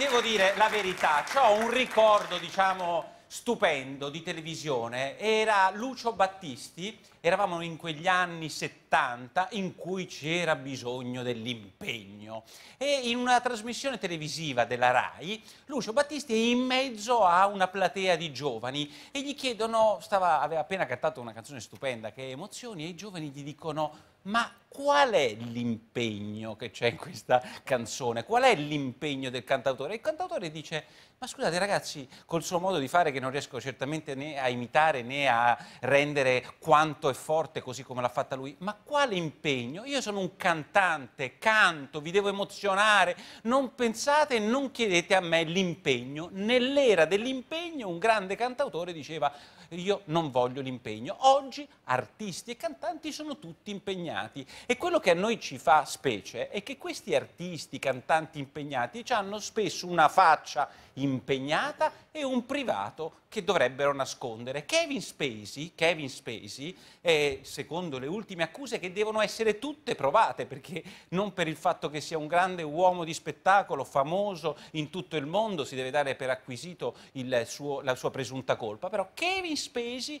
devo dire la verità, ho un ricordo, diciamo, stupendo di televisione. Era Lucio Battisti, eravamo in quegli anni 70 in cui c'era bisogno dell'impegno. E in una trasmissione televisiva della RAI, Lucio Battisti è in mezzo a una platea di giovani e gli chiedono, stava, aveva appena cantato una canzone stupenda che è Emozioni, e i giovani gli dicono ma qual è l'impegno che c'è in questa canzone? Qual è l'impegno del cantautore? Il cantautore dice, ma scusate ragazzi, col suo modo di fare che non riesco certamente né a imitare né a rendere quanto è forte così come l'ha fatta lui, ma quale impegno? Io sono un cantante, canto, vi devo emozionare, non pensate e non chiedete a me l'impegno, nell'era dell'impegno l'impegno, un grande cantautore diceva io non voglio l'impegno. Oggi artisti e cantanti sono tutti impegnati e quello che a noi ci fa specie è che questi artisti, cantanti impegnati hanno spesso una faccia impegnata e un privato che dovrebbero nascondere. Kevin Spacey, Kevin Spacey è, secondo le ultime accuse, che devono essere tutte provate, perché non per il fatto che sia un grande uomo di spettacolo, famoso in tutto il mondo, si deve dare per acquisito il suo suo, la sua presunta colpa, però Kevin Spacey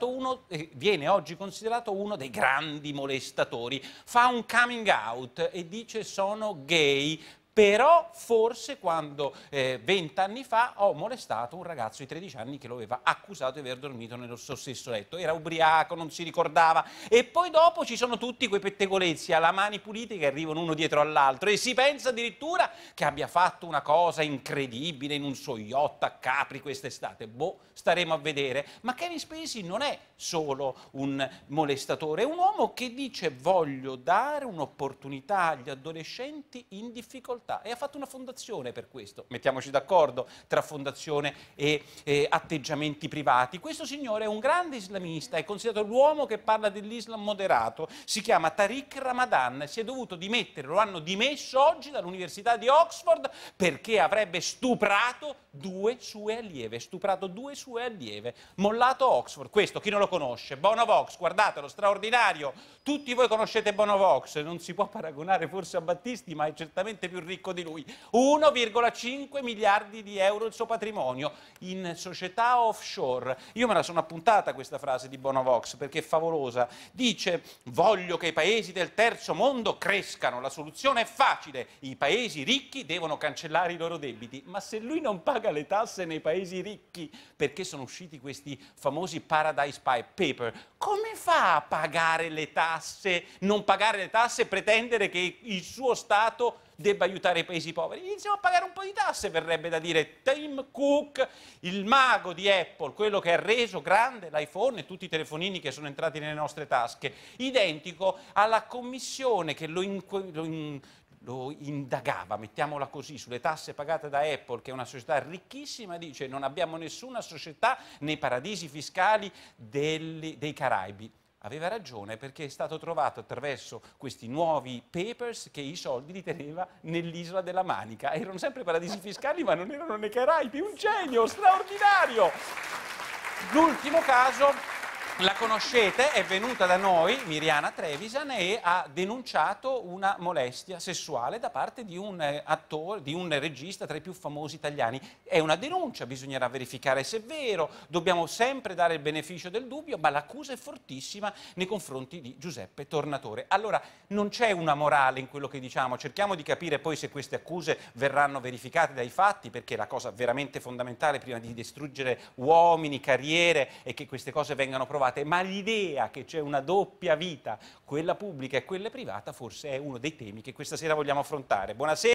uno, eh, viene oggi considerato uno dei grandi molestatori, fa un coming out e dice sono gay, però forse quando eh, vent'anni eh, fa ho molestato un ragazzo di 13 anni che lo aveva accusato di aver dormito nello suo stesso letto, era ubriaco, non si ricordava e poi dopo ci sono tutti quei pettegolezzi alla mani pulite che arrivano uno dietro all'altro e si pensa addirittura che abbia fatto una cosa incredibile in un suo yacht a Capri quest'estate, boh, staremo a vedere, ma Kevin Spacey non è solo un molestatore, è un uomo che dice voglio dare un'opportunità agli adolescenti in difficoltà difficoltà e ha fatto una fondazione per questo. Mettiamoci d'accordo tra fondazione e, e atteggiamenti privati. Questo signore è un grande islamista, è considerato l'uomo che parla dell'Islam moderato, si chiama Tariq Ramadan, si è dovuto dimettere, lo hanno dimesso oggi dall'Università di Oxford perché avrebbe stuprato due sue allieve, stuprato due sue allieve, mollato Oxford. Questo chi non lo conosce? Bonovox, guardatelo, straordinario. Tutti voi conoscete Bonovox, non si può paragonare forse a Battisti, ma è certamente più ricco ricco di lui. 1,5 miliardi di euro il suo patrimonio in società offshore. Io me la sono appuntata questa frase di Bonovox perché è favolosa. Dice voglio che i paesi del terzo mondo crescano, la soluzione è facile, i paesi ricchi devono cancellare i loro debiti, ma se lui non paga le tasse nei paesi ricchi, perché sono usciti questi famosi paradise paper, come fa a pagare le tasse, non pagare le tasse e pretendere che il suo Stato debba aiutare i paesi poveri. Iniziamo a pagare un po' di tasse, verrebbe da dire Tim Cook, il mago di Apple, quello che ha reso grande l'iPhone e tutti i telefonini che sono entrati nelle nostre tasche, identico alla commissione che lo, in, lo in, lo indagava, mettiamola così, sulle tasse pagate da Apple, che è una società ricchissima, dice non abbiamo nessuna società nei paradisi fiscali dei Caraibi. Aveva ragione perché è stato trovato attraverso questi nuovi papers che i soldi li teneva nell'isola della Manica. Erano sempre paradisi fiscali ma non erano nei Caraibi, un genio straordinario! L'ultimo caso la conoscete, è venuta da noi, Miriana Trevisan, e ha denunciato una molestia sessuale da parte di un eh, attore, di un regista tra i più famosi italiani. È una denuncia, bisognerà verificare se è vero, dobbiamo sempre dare il beneficio del dubbio, ma l'accusa è fortissima nei confronti di Giuseppe Tornatore. Allora, non c'è una morale in quello che diciamo, cerchiamo di capire poi se queste accuse verranno verificate dai fatti, perché la cosa veramente fondamentale prima di distruggere uomini, carriere e che queste cose vengano provate trovate, ma l'idea che c'è una doppia vita, quella pubblica e quella privata, forse è uno dei temi che questa sera vogliamo affrontare. Buonasera.